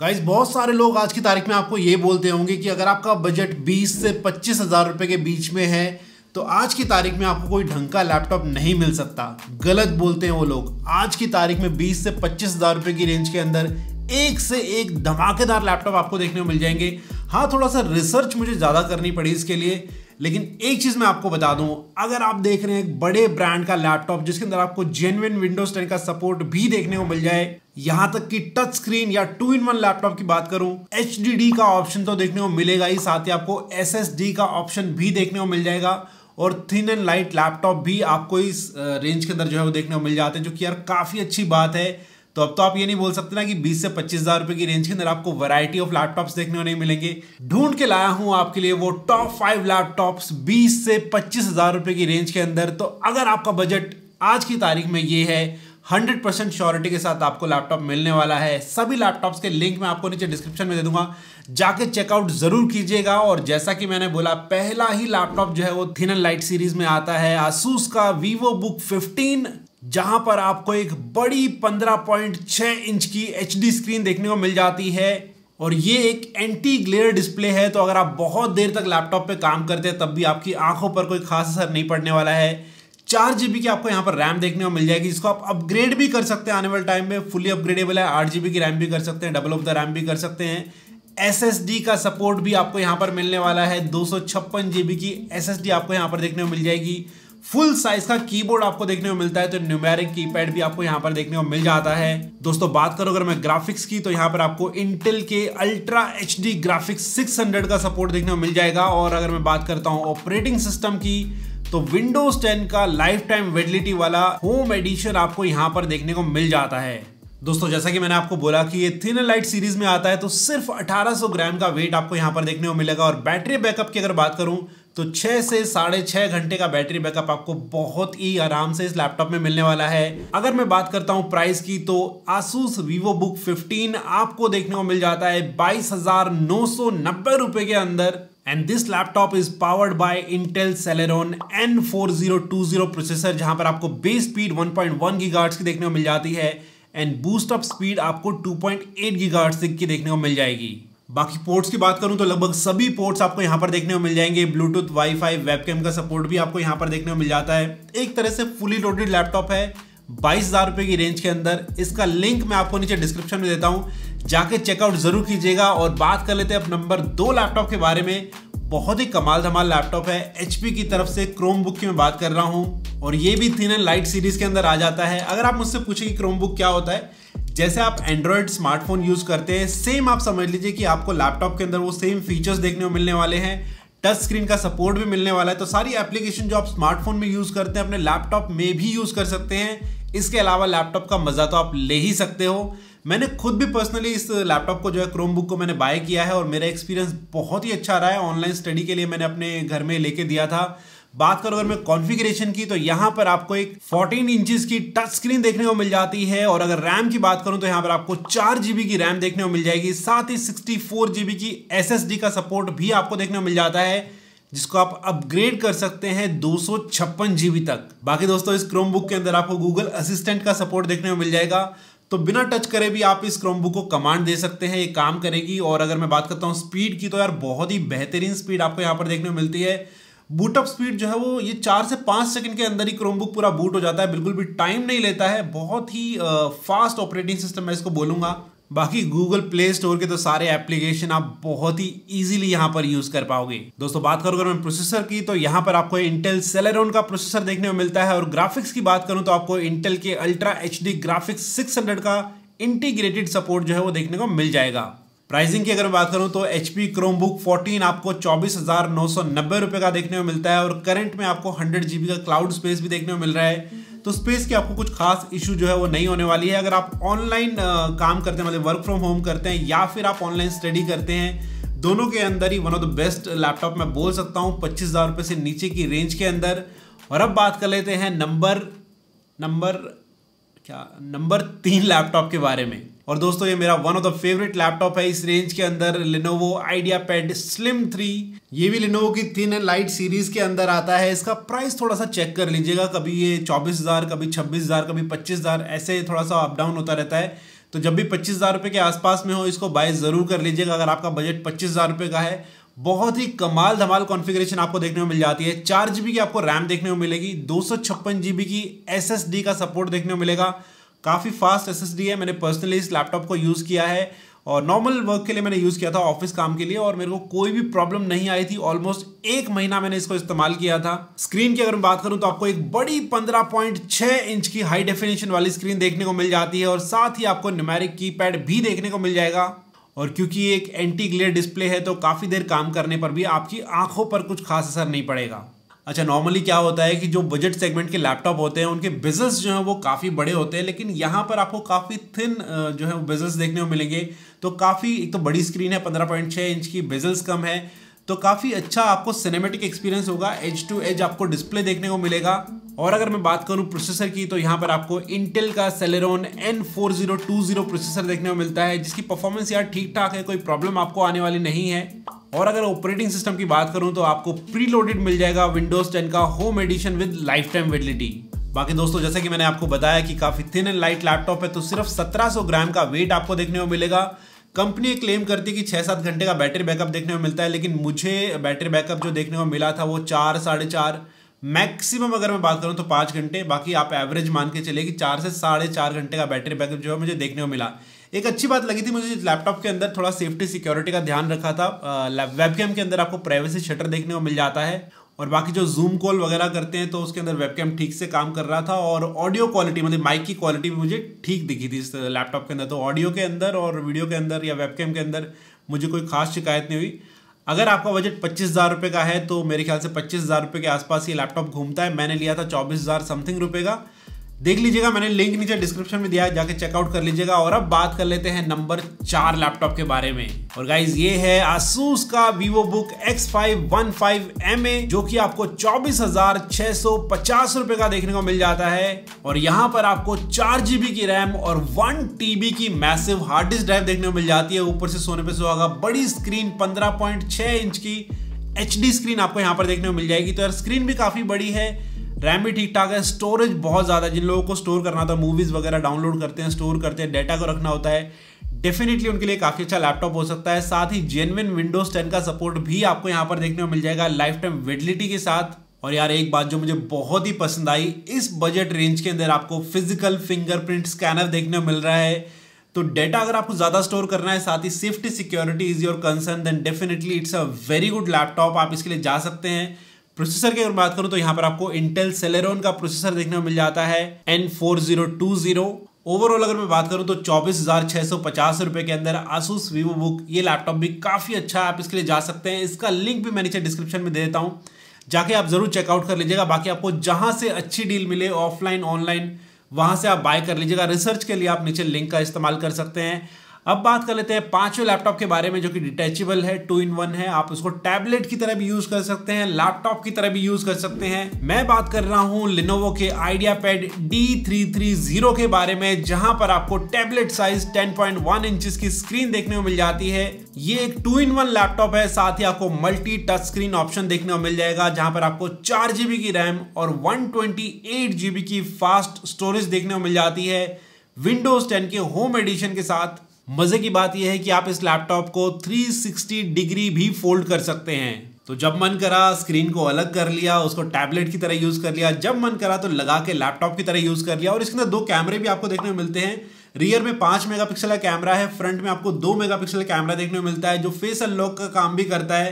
guys बहुत सारे लोग आज की तारीख में आपको ये बोलते होंगे कि अगर आपका बजट 20 से पच्चीस हज़ार रुपये के बीच में है तो आज की तारीख में आपको कोई ढंग का लैपटॉप नहीं मिल सकता गलत बोलते हैं वो लोग आज की तारीख में 20 से पच्चीस हज़ार रुपये की रेंज के अंदर एक से एक धमाकेदार लैपटॉप आपको देखने को मिल जाएंगे हाँ थोड़ा सा रिसर्च मुझे ज़्यादा करनी पड़ी इसके लिए लेकिन एक चीज़ मैं आपको बता दूं अगर आप देख रहे हैं एक बड़े ब्रांड का लैपटॉप जिसके अंदर आपको जेनविन विंडोज टेन का सपोर्ट भी देखने को मिल जाए यहां तक कि टच स्क्रीन या टू इन वन लैपटॉप की बात करूं एच का ऑप्शन तो देखने को मिलेगा ही साथ ही आपको एस का ऑप्शन भी देखने को मिल जाएगा और थिन एंड लाइट लैपटॉप भी आपको इस रेंज के अंदर जो है वो देखने को मिल जाते हैं जो कि यार काफ़ी अच्छी बात है तो अब तो आप ये नहीं बोल सकते ना कि 20 से पच्चीस हज़ार रुपए की रेंज के अंदर आपको वैरायटी ऑफ लैपटॉप्स देखने को नहीं मिलेंगे ढूंढ के लाया हूं आपके लिए वो टॉप फाइव लैपटॉप्स 20 से पच्चीस हज़ार रुपए की रेंज के अंदर तो अगर आपका बजट आज की तारीख में ये है हंड्रेड परसेंट श्योरिटी के साथ आपको लैपटॉप मिलने वाला है सभी लैपटॉप्स के लिंक मैं आपको नीचे डिस्क्रिप्शन में दे दूंगा जाके चेकआउट जरूर कीजिएगा और जैसा कि मैंने बोला पहला ही लैपटॉप जो है वो थिन एंड लाइट सीरीज में आता है आसूस का वीवो बुक फिफ्टीन जहां पर आपको एक बड़ी पंद्रह पॉइंट छह इंच की एच स्क्रीन देखने को मिल जाती है और ये एक एंटी ग्लेयर डिस्प्ले है तो अगर आप बहुत देर तक लैपटॉप पे काम करते हैं तब भी आपकी आंखों पर कोई खास असर नहीं पड़ने वाला है चार जीबी की आपको यहाँ पर रैम देखने को मिल जाएगी इसको आप अपग्रेड भी कर सकते हैं आने वाले टाइम में फुली अपग्रेडेबल है आठ जीबी की रैम भी कर सकते हैं डबल ऑफ द रैम भी कर सकते हैं डी का सपोर्ट भी आपको यहाँ पर मिलने वाला है दो सौ जीबी की डी आपको यहाँ पर देखने को मिल जाएगी फुल साइज का कीबोर्ड आपको देखने को मिलता है तो न्यूमेरिक कीपैड भी आपको यहाँ पर देखने को मिल जाता है दोस्तों बात करो अगर मैं ग्राफिक्स की तो यहाँ पर आपको इंटेल के अल्ट्रा एच डी ग्राफिक्स 600 का सपोर्ट देखने को मिल जाएगा और अगर मैं बात करता हूँ ऑपरेटिंग सिस्टम की तो विंडोज 10 का लाइफ टाइम वेडिलिटी वाला होम एडिशन आपको यहां पर देखने को मिल जाता है दोस्तों जैसा कि मैंने आपको बोला कि ये थिन लाइट सीरीज में आता है तो सिर्फ 1800 ग्राम का वेट आपको यहां पर देखने को मिलेगा और बैटरी बैकअप की अगर बात करूं तो छः से साढ़े छः घंटे का बैटरी बैकअप आपको बहुत ही आराम से इस लैपटॉप में मिलने वाला है अगर मैं बात करता हूँ प्राइस की तो आसूस वीवो बुक 15 आपको देखने को मिल जाता है बाईस हजार नौ सौ नब्बे रुपए के अंदर and this laptop is powered by Intel Celeron zero processor जहां पर आपको बेस स्पीड 1.1 गीगाहर्ट्ज की देखने को मिल जाती है एंड बूस्ट अप स्पीड आपको 2.8 गीगाहर्ट्ज तक की देखने को मिल जाएगी बाकी पोर्ट्स की बात करूं तो लगभग सभी पोर्ट्स आपको यहां पर देखने को मिल जाएंगे ब्लूटूथ वाईफाई वेबकैम का सपोर्ट भी आपको यहां पर देखने को मिल जाता है एक तरह से फुली लोडेड लैपटॉप है बाईस हज़ार रुपए की रेंज के अंदर इसका लिंक मैं आपको नीचे डिस्क्रिप्शन में देता हूं जाके चेकआउट ज़रूर कीजिएगा और बात कर लेते हैं अब नंबर दो लैपटॉप के बारे में बहुत ही कमाल धमाल लैपटॉप है एच की तरफ से क्रोम बुक की मैं बात कर रहा हूँ और ये भी थिन एंड लाइट सीरीज़ के अंदर आ जाता है अगर आप मुझसे पूछें कि क्रोम बुक क्या होता है जैसे आप एंड्रॉयड स्मार्टफोन यूज करते हैं सेम आप समझ लीजिए कि आपको लैपटॉप के अंदर वो सेम फीचर्स देखने को मिलने वाले हैं टच स्क्रीन का सपोर्ट भी मिलने वाला है तो सारी एप्लीकेशन जो आप स्मार्टफोन में यूज करते हैं अपने लैपटॉप में भी यूज कर सकते हैं इसके अलावा लैपटॉप का मज़ा तो आप ले ही सकते हो मैंने खुद भी पर्सनली इस लैपटॉप को जो है क्रोम बुक को मैंने बाय किया है और मेरा एक्सपीरियंस बहुत ही अच्छा रहा है ऑनलाइन स्टडी के लिए मैंने अपने घर में लेके दिया था बात करो अगर मैं कॉन्फ़िगरेशन की तो यहाँ पर आपको एक 14 इंचेस की टच स्क्रीन देखने को मिल जाती है और अगर रैम की बात करूं तो यहाँ पर आपको चार जीबी की रैम देखने को मिल जाएगी साथ ही सिक्सटी फोर जीबी की एस का सपोर्ट भी आपको देखने को मिल जाता है जिसको आप अपग्रेड कर सकते हैं दो जीबी तक बाकी दोस्तों इस क्रोमबुक के अंदर आपको गूगल असिस्टेंट का सपोर्ट देखने को मिल जाएगा तो बिना टच करे भी आप इस क्रोमबुक को कमांड दे सकते हैं ये काम करेगी और अगर मैं बात करता हूँ स्पीड की तो यार बहुत ही बेहतरीन स्पीड आपको यहाँ पर देखने को मिलती है बूट स्पीड जो है वो ये चार से पाँच सेकंड के अंदर ही क्रोमबुक पूरा बूट हो जाता है बिल्कुल भी टाइम नहीं लेता है बहुत ही फास्ट ऑपरेटिंग सिस्टम मैं इसको बोलूँगा बाकी गूगल प्ले स्टोर के तो सारे एप्लीकेशन आप बहुत ही इजीली यहाँ पर यूज कर पाओगे दोस्तों बात करूँ अगर मैं प्रोसेसर की तो यहाँ पर आपको इंटेल सेलेरोन का प्रोसेसर देखने को मिलता है और ग्राफिक्स की बात करूँ तो आपको इंटेल के अल्ट्रा एच ग्राफिक्स सिक्स का इंटीग्रेटेड सपोर्ट जो है वो देखने को मिल जाएगा प्राइसिंग की अगर बात करूं तो H P Chromebook fourteen आपको चौबीस हजार नौ सौ नब्बे रुपये का देखने को मिलता है और करंट में आपको हंड्रेड जीबी का क्लाउड स्पेस भी देखने को मिल रहा है तो स्पेस की आपको कुछ खास इशू जो है वो नहीं होने वाली है अगर आप ऑनलाइन काम करते हैं मतलब वर्क फ्रॉम होम करते हैं या फिर आप ऑनलाइन स्टडी करते हैं दोनों के अंदर ही one of the best laptop मैं बोल सकता हूँ पच्चीस हज़ार रुपये से नीचे की रेंज के अंदर और अब बात कर लेते हैं नंबर नंबर क्या नंबर तीन लैपटॉप के बारे में और दोस्तों ये मेरा one of the favourite laptop है इस रेंज के अंदर Lenovo IdeaPad slim three ये भी लिनोवो की थिन एंड लाइट सीरीज के अंदर आता है इसका प्राइस थोड़ा सा चेक कर लीजिएगा कभी ये चौबीस हज़ार कभी छब्बीस हज़ार कभी पच्चीस हज़ार ऐसे थोड़ा सा अप डाउन होता रहता है तो जब भी पच्चीस हज़ार रुपए के आसपास में हो इसको बाय ज़रूर कर लीजिएगा अगर आपका बजट पच्चीस हज़ार रुपए का है बहुत ही कमाल धमाल कॉन्फ़िगरेशन आपको देखने में मिल जाती है चार जी की आपको रैम देखने को मिलेगी दो सौ छप्पन की एस का सपोर्ट देखने को मिलेगा काफ़ी फास्ट एस है मैंने पर्सनली इस लैपटॉप को यूज़ किया है और नॉर्मल वर्क के लिए मैंने यूज़ किया था ऑफिस काम के लिए और मेरे को कोई भी प्रॉब्लम नहीं आई थी ऑलमोस्ट एक महीना मैंने इसको इस्तेमाल किया था स्क्रीन की अगर मैं बात करूं तो आपको एक बड़ी 15.6 इंच की हाई डेफिनेशन वाली स्क्रीन देखने को मिल जाती है और साथ ही आपको न्यूमेरिक कीपैड भी देखने को मिल जाएगा और क्योंकि एक एंटी ग्लेयर डिस्प्ले है तो काफ़ी देर काम करने पर भी आपकी आंखों पर कुछ खास असर नहीं पड़ेगा अच्छा नॉर्मली क्या होता है कि जो बजट सेगमेंट के लैपटॉप होते हैं उनके बिजनेस जो है वो काफ़ी बड़े होते हैं लेकिन यहाँ पर आपको काफ़ी थिन जो है बिजनेस देखने को मिलेंगे तो काफ़ी एक तो बड़ी स्क्रीन है पंद्रह पॉइंट छः इंच की बिजनेस कम है तो काफ़ी अच्छा आपको सिनेमेटिक एक्सपीरियंस होगा एज टू एज आपको डिस्प्ले देखने को मिलेगा और अगर मैं बात करूं प्रोसेसर की तो यहाँ पर आपको इंटेल का सेलेरॉन जीरो प्रोसेसर देखने को मिलता है जिसकी परफॉर्मेंस यार ठीक ठाक है कोई प्रॉब्लम आपको आने वाली नहीं है और अगर ऑपरेटिंग सिस्टम की बात करूं तो आपको प्रीलोडेड मिल जाएगा विंडोज 10 का home edition with lifetime validity बाकी दोस्तों जैसे कि मैंने आपको बताया कि काफी थिन एंड लाइट लैपटॉप है तो सिर्फ 1700 ग्राम का वेट आपको देखने को मिलेगा कंपनी क्लेम करती है कि छह सात घंटे का बैटरी बैकअप देखने को मिलता है लेकिन मुझे बैटरी बैकअप जो देखने को मिला था वो चार साढ़े चार मैक्सिमम अगर मैं बात करूँ तो पांच घंटे बाकी आप एवरेज मान के चले कि चार से साढ़े चार घंटे का बैटरी बैकअप जो है मुझे देखने को मिला एक अच्छी बात लगी थी मुझे लैपटॉप के अंदर थोड़ा सेफ्टी सिक्योरिटी का ध्यान रखा था वेबकैम के अंदर आपको प्राइवेसी शटर देखने को मिल जाता है और बाकी जो जूम कॉल वगैरह करते हैं तो उसके अंदर वेबकैम ठीक से काम कर रहा था और ऑडियो क्वालिटी मतलब माइक की क्वालिटी भी मुझे ठीक दिखी थी इस लैपटॉप के अंदर तो ऑडियो के अंदर और वीडियो के अंदर या वेबकैम के अंदर मुझे कोई खास शिकायत नहीं हुई अगर आपका बजट पच्चीस हज़ार रुपये का है तो मेरे ख्याल से पच्चीस हज़ार रुपये के आसपास ये लैपटॉप घूमता है मैंने लिया था चौबीस हज़ार समथिंग रुपये का देख लीजिएगा मैंने लिंक नीचे डिस्क्रिप्शन में दिया है जाके चेकआउट कर लीजिएगा और अब बात कर लेते हैं नंबर चार लैपटॉप के बारे में और गाइज ये है आसूस का VivoBook X five one five M A जो कि आपको चौबीस हजार छह सौ पचास रुपए का देखने को मिल जाता है और यहाँ पर आपको चार जीबी की रैम और वन टीबी की मैसिव हार्ड डिस्क ड्राइव देखने को मिल जाती है ऊपर से सोने पे सुहागा बड़ी स्क्रीन पंद्रह पॉइंट छह इंच की एच स्क्रीन आपको यहाँ पर देखने को मिल जाएगी तो यार स्क्रीन भी काफी बड़ी है रैम भी ठीक ठाक है स्टोरेज बहुत ज़्यादा जिन लोगों को स्टोर करना होता है मूवीज़ वगैरह डाउनलोड करते हैं स्टोर करते हैं डेटा को रखना होता है डेफिनेटली उनके लिए काफ़ी अच्छा लैपटॉप हो सकता है साथ ही जेनविन विंडोज टेन का सपोर्ट भी आपको यहाँ पर देखने को मिल जाएगा लाइफ टाइम वेडिलिटी के साथ और यार एक बात जो मुझे बहुत ही पसंद आई इस बजट रेंज के अंदर आपको फिजिकल फिंगरप्रिंट स्कैनर देखने को मिल रहा है तो डेटा अगर आपको ज़्यादा स्टोर करना है साथ ही safety security is your concern then definitely it's a very good laptop आप इसके लिए जा सकते हैं प्रोसेसर की अगर बात करूं तो यहाँ पर आपको इंटेल सेलेरोन का प्रोसेसर देखने को मिल जाता है एन फोर जीरो ओवरऑल अगर मैं बात करूं तो चौबीस हजार छह सौ पचास रुपए के अंदर आसूस वीवो बुक ये लैपटॉप भी काफ़ी अच्छा है आप इसके लिए जा सकते हैं इसका लिंक भी मैं नीचे डिस्क्रिप्शन में दे देता हूं जाके आप ज़रूर चेकआउट कर लीजिएगा बाकी आपको जहां से अच्छी डील मिले ऑफलाइन ऑनलाइन वहां से आप बाय कर लीजिएगा रिसर्च के लिए आप नीचे लिंक का इस्तेमाल कर सकते हैं अब बात कर लेते हैं पांचवें लैपटॉप के बारे में जो कि डिटेचेबल है टू इन वन है आप उसको टैबलेट की तरह भी यूज कर सकते हैं लैपटॉप की तरह भी यूज कर सकते हैं मैं बात कर रहा हूं लिनोवो के IdeaPad D three three zero के बारे में जहां पर आपको tablet size ten point one inch की स्क्रीन देखने को मिल जाती है ये एक टू इन वन लैपटॉप है साथ ही आपको मल्टी टच स्क्रीन ऑप्शन देखने को मिल जाएगा जहां पर आपको चार जीबी की रैम और वन ट्वेंटी एट जीबी की फास्ट स्टोरेज देखने को मिल जाती है विंडोज 10 के होम एडिशन के साथ मजे की बात यह है कि आप इस लैपटॉप को 360 डिग्री भी फोल्ड कर सकते हैं तो जब मन करा स्क्रीन को अलग कर लिया उसको टैबलेट की तरह यूज कर लिया जब मन करा तो लगा के लैपटॉप की तरह यूज कर लिया और इसके अंदर दो कैमरे भी आपको देखने को मिलते हैं रियर में पांच मेगापिक्सल का कैमरा है फ्रंट में आपको दो मेगापिक्सल का कैमरा देखने को मिलता है जो फेस अनलॉक का काम भी करता है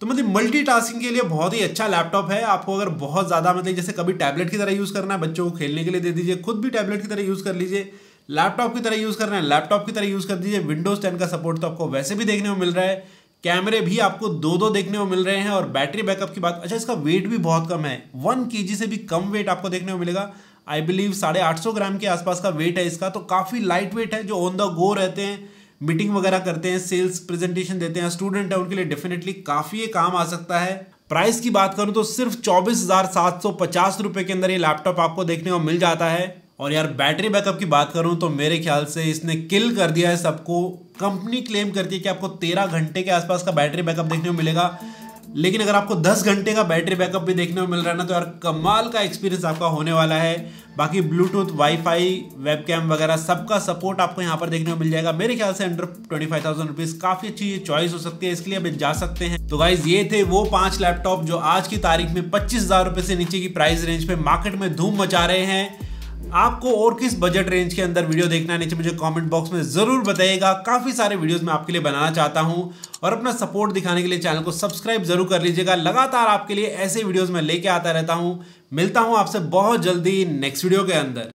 तो मतलब मल्टीटास्किंग के लिए बहुत ही अच्छा लैपटॉप है आपको अगर बहुत ज़्यादा मतलब जैसे कभी टैबलेट की तरह यूज़ करना है बच्चों को खेलने के लिए दे दीजिए खुद भी टैबलेट की तरह यूज़ कर लीजिए लैपटॉप की तरह यूज़ कर रहे हैं लैपटॉप की तरह यूज़ कर दीजिए विंडोज टेन का सपोर्ट तो आपको वैसे भी देखने को मिल रहा है कैमरे भी आपको दो दो देखने को मिल रहे हैं और बैटरी बैकअप की बात अच्छा इसका वेट भी बहुत कम है वन के से भी कम वेट आपको देखने को मिलेगा आई बिलीव साढ़े आठ सौ ग्राम के आसपास का वेट है इसका तो काफ़ी लाइट वेट है जो ऑन द गो रहते हैं मीटिंग वगैरह करते हैं सेल्स प्रेजेंटेशन देते हैं स्टूडेंट है उनके लिए डेफिनेटली काफ़ी ये काम आ सकता है प्राइस की बात करूं तो सिर्फ चौबीस हज़ार सात सौ पचास रुपये के अंदर ये लैपटॉप आपको देखने को मिल जाता है और यार बैटरी बैकअप की बात करूँ तो मेरे ख्याल से इसने किल कर दिया है सबको कंपनी क्लेम करती है कि आपको तेरह घंटे के आसपास का बैटरी बैकअप देखने को मिलेगा लेकिन अगर आपको 10 घंटे का बैटरी बैकअप भी देखने को मिल रहा है ना तो यार कमाल का एक्सपीरियंस आपका होने वाला है बाकी ब्लूटूथ वाईफाई वेबकैम वगैरह सबका सपोर्ट आपको यहाँ पर देखने को मिल जाएगा मेरे ख्याल से under twenty five thousand rupees काफ़ी अच्छी चॉइस हो सकती है इसके लिए अभी जा सकते हैं तो गाइज ये थे वो पांच लैपटॉप जो आज की तारीख में पच्चीस हज़ार रुपये से नीचे की प्राइस रेंज पे मार्केट में धूम मचा रहे हैं आपको और किस बजट रेंज के अंदर वीडियो देखना है नीचे मुझे कमेंट बॉक्स में ज़रूर बताइएगा काफ़ी सारे वीडियोस मैं आपके लिए बनाना चाहता हूं और अपना सपोर्ट दिखाने के लिए चैनल को सब्सक्राइब जरूर कर लीजिएगा लगातार आपके लिए ऐसे वीडियोस मैं लेके आता रहता हूं मिलता हूं आपसे बहुत जल्दी नेक्स्ट वीडियो के अंदर